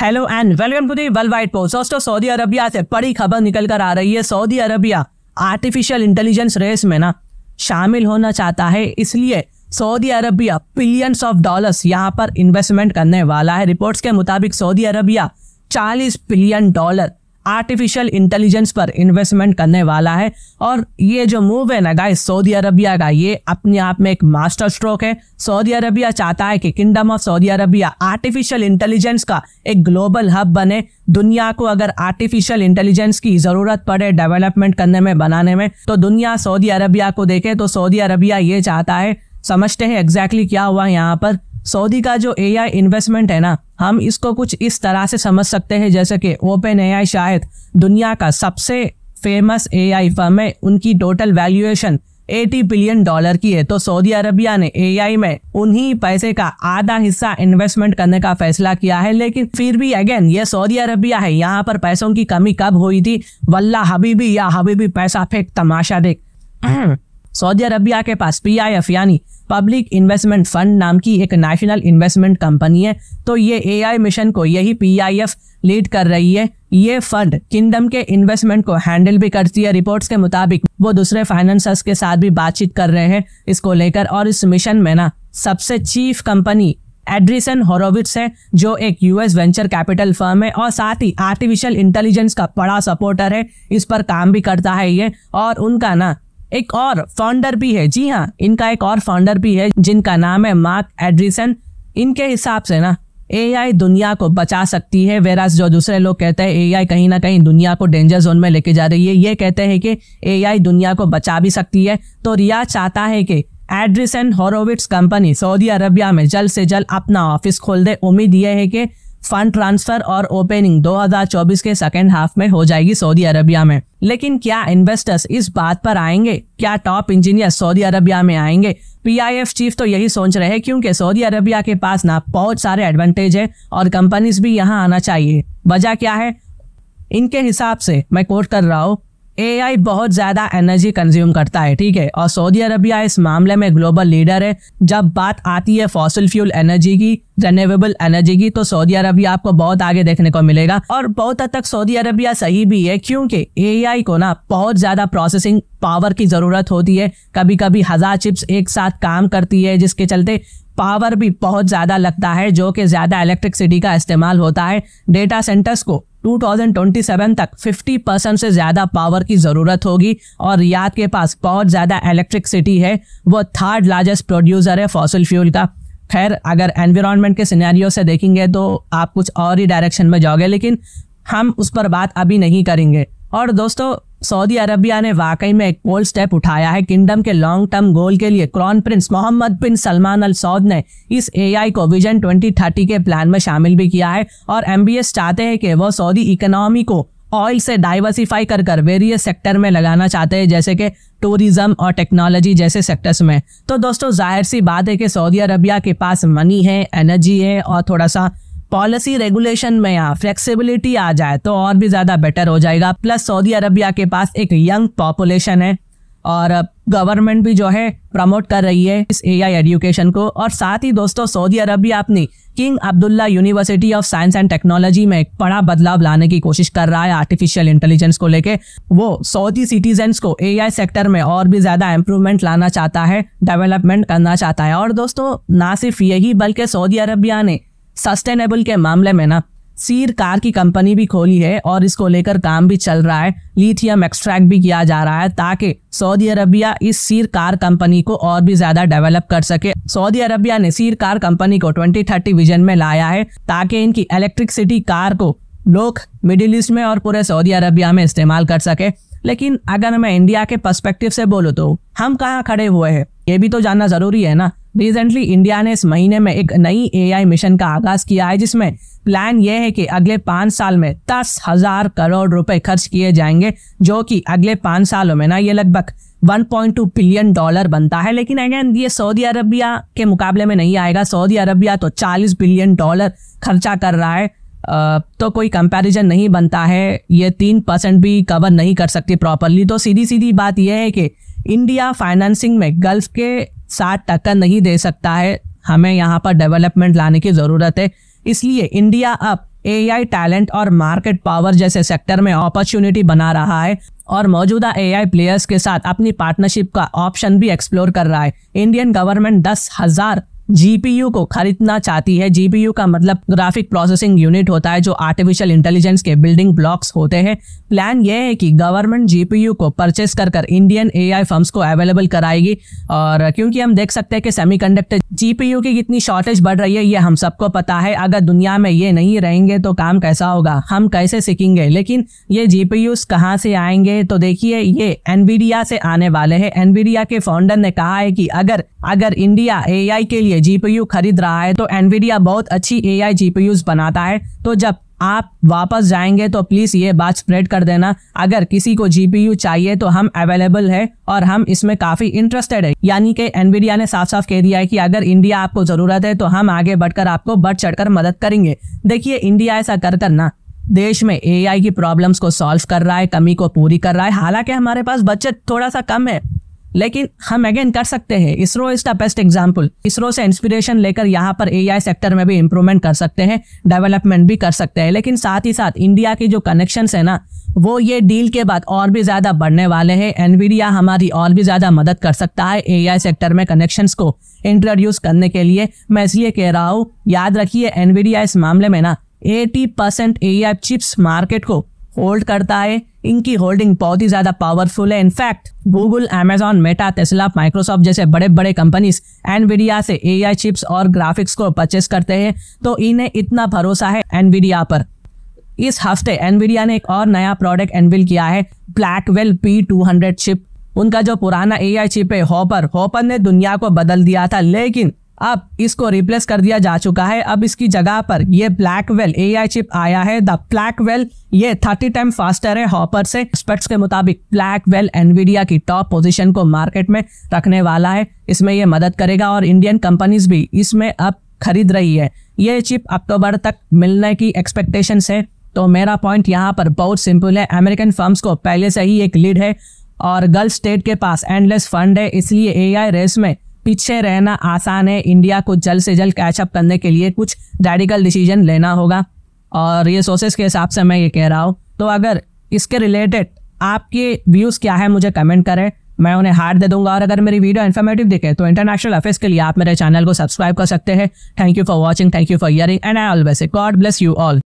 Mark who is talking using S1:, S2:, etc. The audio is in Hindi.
S1: hello and welcome to the world wide post दोस्तों सऊदी अरबिया से बड़ी खबर निकल कर आ रही है Saudi Arabia artificial intelligence race में ना शामिल होना चाहता है इसलिए Saudi Arabia billions of dollars यहाँ पर इन्वेस्टमेंट करने वाला है रिपोर्ट्स के मुताबिक Saudi Arabia 40 billion dollar artificial intelligence पर इन्वेस्टमेंट करने वाला है और ये जो मूव है ना गाइस सऊदी अरबिया का ये अपने आप में एक मास्टर स्ट्रोक है सऊदी अरबिया चाहता है कि kingdom of Saudi Arabia artificial intelligence का एक ग्लोबल हब बने दुनिया को अगर आर्टिफिशियल इंटेलिजेंस की ज़रूरत पड़े डेवलपमेंट करने में बनाने में तो दुनिया सऊदी अरबिया को देखे तो सऊदी अरबिया ये चाहता है समझते हैं एग्जैक्टली exactly क्या हुआ यहाँ पर सऊदी का जो एआई इन्वेस्टमेंट है ना हम इसको कुछ इस तरह से समझ सकते हैं जैसे कि ओपन एआई शायद दुनिया का सबसे फेमस एआई फर्म है उनकी टोटल वैल्यूएशन 80 बिलियन डॉलर की है तो सऊदी अरबिया ने एआई में उन्हीं पैसे का आधा हिस्सा इन्वेस्टमेंट करने का फैसला किया है लेकिन फिर भी अगेन ये सऊदी अरबिया है यहाँ पर पैसों की कमी कब हुई थी वल्ला हबीबी या हबीबी पैसा फेंक तमाशा देख सऊदी अरबिया के पास पी यानी पब्लिक इन्वेस्टमेंट फंड नाम की एक नेशनल इन्वेस्टमेंट कंपनी है तो ये ए मिशन को यही पी लीड कर रही है ये फंड किंगडम के इन्वेस्टमेंट को हैंडल भी करती है रिपोर्ट्स के मुताबिक वो दूसरे फाइनेंसर्स के साथ भी बातचीत कर रहे हैं इसको लेकर और इस मिशन में ना सबसे चीफ कंपनी एड्रिसन हॉरोविट्स है जो एक यूएस वेंचर कैपिटल फर्म है और साथ ही आर्टिफिशियल इंटेलिजेंस का बड़ा सपोर्टर है इस पर काम भी करता है ये और उनका ना एक और फाउंडर भी है जी हाँ इनका एक और फाउंडर भी है जिनका नाम है मार्क एड्रिसन इनके हिसाब से ना एआई दुनिया को बचा सकती है वेरास जो दूसरे लोग कहते हैं एआई कहीं ना कहीं दुनिया को डेंजर जोन में लेके जा रही है ये कहते हैं कि एआई दुनिया को बचा भी सकती है तो रिया चाहता है कि Andreessen Horowitz company Saudi Arabia में जल्द से जल्द अपना ऑफिस खोल दे उम्मीद यह है कि फंड ट्रांसफर और ओपनिंग 2024 के सेकेंड हाफ में हो जाएगी सऊदी अरबिया में लेकिन क्या इन्वेस्टर्स इस बात पर आएंगे क्या टॉप इंजीनियर सऊदी अरबिया में आएंगे पीआईएफ चीफ तो यही सोच रहे हैं क्योंकि सऊदी अरबिया के पास ना बहुत सारे एडवांटेज है और कंपनीज भी यहाँ आना चाहिए वजह क्या है इनके हिसाब से मैं कोट कर रहा हूँ ए बहुत ज्यादा एनर्जी कंज्यूम करता है ठीक है और सऊदी अरबिया इस मामले में ग्लोबल लीडर है जब बात आती है फॉसिल फ्यूल एनर्जी की रेन्यूएबल एनर्जी की तो सऊदी अरबिया आपको बहुत आगे देखने को मिलेगा और बहुत हद तक सऊदी अरबिया सही भी है क्योंकि ए को ना बहुत ज्यादा प्रोसेसिंग पावर की जरूरत होती है कभी कभी हजार चिप्स एक साथ काम करती है जिसके चलते पावर भी बहुत ज़्यादा लगता है जो कि ज़्यादा इलेक्ट्रिकसिटी का इस्तेमाल होता है डेटा सेंटर्स को 2027 तक 50 परसेंट से ज़्यादा पावर की ज़रूरत होगी और रियाद के पास बहुत ज़्यादा इलेक्ट्रिकसिटी है वो थर्ड लार्जेस्ट प्रोड्यूसर है फॉसिल फ्यूल का खैर अगर एनवायरनमेंट के सिनेरियो से देखेंगे तो आप कुछ और ही डायरेक्शन में जाओगे लेकिन हम उस पर बात अभी नहीं करेंगे और दोस्तों सऊदी अरबिया ने वाकई में एक बोल स्टेप उठाया है किंगडम के लॉन्ग टर्म गोल के लिए crown prince Mohammed bin Salman Al Saud ने इस एआई को विजन 2030 के प्लान में शामिल भी किया है और एमबीएस चाहते हैं कि वह सऊदी इकोनॉमी को ऑयल से डाइवर्सिफाई कर कर वेरियस सेक्टर में लगाना चाहते हैं जैसे कि टूरिज्म और टेक्नोलॉजी जैसे सेक्टर्स में तो दोस्तों जाहिर सी बात है कि सऊदी अरबिया के पास मनी है एनर्जी है और थोड़ा सा पॉलिसी रेगुलेशन में यहाँ फ्लेक्सिबिलिटी आ जाए तो और भी ज़्यादा बेटर हो जाएगा प्लस सऊदी अरबिया के पास एक यंग पॉपुलेशन है और गवर्नमेंट भी जो है प्रमोट कर रही है इस एआई एजुकेशन को और साथ ही दोस्तों सऊदी अरबिया अपनी King Abdullah University of Science and Technology में एक बड़ा बदलाव लाने की कोशिश कर रहा है आर्टिफिशियल इंटेलिजेंस को लेके वो सऊदी सिटीजन्स को एआई सेक्टर में और भी ज़्यादा इम्प्रूवमेंट लाना चाहता है डेवलपमेंट करना चाहता है और दोस्तों ना सिर्फ यही बल्कि सऊदी अरबिया ने सस्टेनेबल के मामले में ना सीर कार की कंपनी भी खोली है और इसको लेकर काम भी चल रहा है लिथियम एक्सट्रैक्ट भी किया जा रहा है ताकि सऊदी अरबिया इस सीर कार कंपनी को और भी ज्यादा डेवलप कर सके सऊदी अरबिया ने सीर कार कंपनी को 2030 विजन में लाया है ताकि इनकी इलेक्ट्रिकसिटी कार को लोग मिडिल ईस्ट में और पूरे सऊदी अरबिया में इस्तेमाल कर सके लेकिन अगर मैं इंडिया के पर्सपेक्टिव से बोलूँ तो हम कहाँ खड़े हुए हैं ये भी तो जानना जरूरी है ना रिसेंटली इंडिया ने इस महीने में एक नई एआई मिशन का आगाज किया है जिसमें प्लान यह है कि अगले पाँच साल में दस हजार करोड़ रुपए खर्च किए जाएंगे जो कि अगले पाँच सालों में ना ये लगभग 1.2 बिलियन डॉलर बनता है लेकिन अगेन ये सऊदी अरबिया के मुकाबले में नहीं आएगा सऊदी अरबिया तो 40 बिलियन डॉलर खर्चा कर रहा है तो कोई कंपैरिजन नहीं बनता है ये तीन परसेंट भी कवर नहीं कर सकती प्रॉपरली तो सीधी सीधी बात यह है कि इंडिया फाइनेंसिंग में गल्फ के साठ टक्का नहीं दे सकता है हमें यहाँ पर डेवलपमेंट लाने की ज़रूरत है इसलिए इंडिया अब ए टैलेंट और मार्केट पावर जैसे सेक्टर में अपॉर्चुनिटी बना रहा है और मौजूदा ए प्लेयर्स के साथ अपनी पार्टनरशिप का ऑप्शन भी एक्सप्लोर कर रहा है इंडियन गवर्नमेंट दस हजार जीपीयू को खरीदना चाहती है जीपीयू का मतलब ग्राफिक प्रोसेसिंग यूनिट होता है जो आर्टिफिशियल इंटेलिजेंस के बिल्डिंग ब्लॉक्स होते हैं प्लान यह है कि गवर्नमेंट जीपीयू को परचेस कर कर इंडियन एआई फर्म्स को अवेलेबल कराएगी और क्योंकि हम देख सकते हैं कि सेमीकंडक्टर जीपीयू की कितनी शॉर्टेज बढ़ रही है ये हम सबको पता है अगर दुनिया में ये नहीं रहेंगे तो काम कैसा होगा हम कैसे सीखेंगे लेकिन ये जीपीयूस कहाँ से आएंगे तो देखिए ये एनवीडिया से आने वाले हैं एनवीडिया के फाउंडर ने कहा है कि अगर अगर इंडिया ए के लिए के जीपीयू खरीद रहा है तो एनवीडिया बहुत अच्छी ए आई बनाता है तो जब आप वापस जाएंगे तो प्लीज़ ये बात स्प्रेड कर देना अगर किसी को जीपीयू चाहिए तो हम अवेलेबल है और हम इसमें काफ़ी इंटरेस्टेड है यानी कि एनवीडिया ने साफ साफ कह दिया है कि अगर इंडिया आपको ज़रूरत है तो हम आगे बढ़कर आपको बढ़ चढ़कर मदद करेंगे देखिए इंडिया ऐसा कर कर ना देश में एआई की प्रॉब्लम्स को सॉल्व कर रहा है कमी को पूरी कर रहा है हालांकि हमारे पास बजट थोड़ा सा कम है लेकिन हम अगेन कर सकते हैं ISRO is the best example ISRO से इंस्पिरेशन लेकर यहाँ पर ए सेक्टर में भी इम्प्रूवमेंट कर सकते हैं डेवलपमेंट भी कर सकते हैं लेकिन साथ ही साथ इंडिया की जो कनेक्शन है ना वो ये डील के बाद और भी ज़्यादा बढ़ने वाले हैं एनवीडिया हमारी और भी ज़्यादा मदद कर सकता है एआई सेक्टर में कनेक्शंस को इंट्रोड्यूस करने के लिए मैं इसलिए कह रहा हूँ याद रखिए एनवीडिया इस मामले में ना 80 परसेंट ए चिप्स मार्केट को होल्ड करता है इनकी होल्डिंग बहुत ही ज़्यादा पावरफुल है in fact Google Amazon Meta Tesla Microsoft जैसे बड़े बड़े कंपनीज एनवीडिया से ए चिप्स और ग्राफिक्स को परचेस करते हैं तो इन्हें इतना भरोसा है एनवीडिया पर इस हफ्ते एनवीडिया ने एक और नया प्रोडक्ट एनविल किया है Blackwell B two hundred chip उनका जो पुराना ए चिप है हॉपर हॉपर ने दुनिया को बदल दिया था लेकिन अब इसको रिप्लेस कर दिया जा चुका है अब इसकी जगह पर ये वेल ए चिप आया है द ब्लैक वेल ये थर्टी टाइम फास्टर है हॉपर से स्पेक्ट्स के मुताबिक ब्लैक वेल एनवीडिया की टॉप पोजीशन को मार्केट में रखने वाला है इसमें ये मदद करेगा और इंडियन कंपनीज भी इसमें अब खरीद रही है ये चिप अक्टूबर तक मिलने की एक्सपेक्टेशन है तो मेरा पॉइंट यहाँ पर बहुत सिंपल है अमेरिकन फर्म्स को पहले से ही एक लीड है और गल्फ स्टेट के पास एंडलेस फंड है इसलिए एआई रेस में पीछे रहना आसान है इंडिया को जल्द से जल्द कैचअप करने के लिए कुछ रेडिकल डिसीजन लेना होगा और ये सोर्सेस के हिसाब से मैं ये कह रहा हूँ तो अगर इसके रिलेटेड आपके व्यूज़ क्या है मुझे कमेंट करें मैं उन्हें हार्ड दे दूंगा और अगर मेरी वीडियो इन्फॉर्मेटिव दिखे तो इंटरनेशनल अफेयर्स के लिए आप मेरे चैनल को सब्सक्राइब कर सकते हैं thank you for watching thank you for hearing and I always God bless you all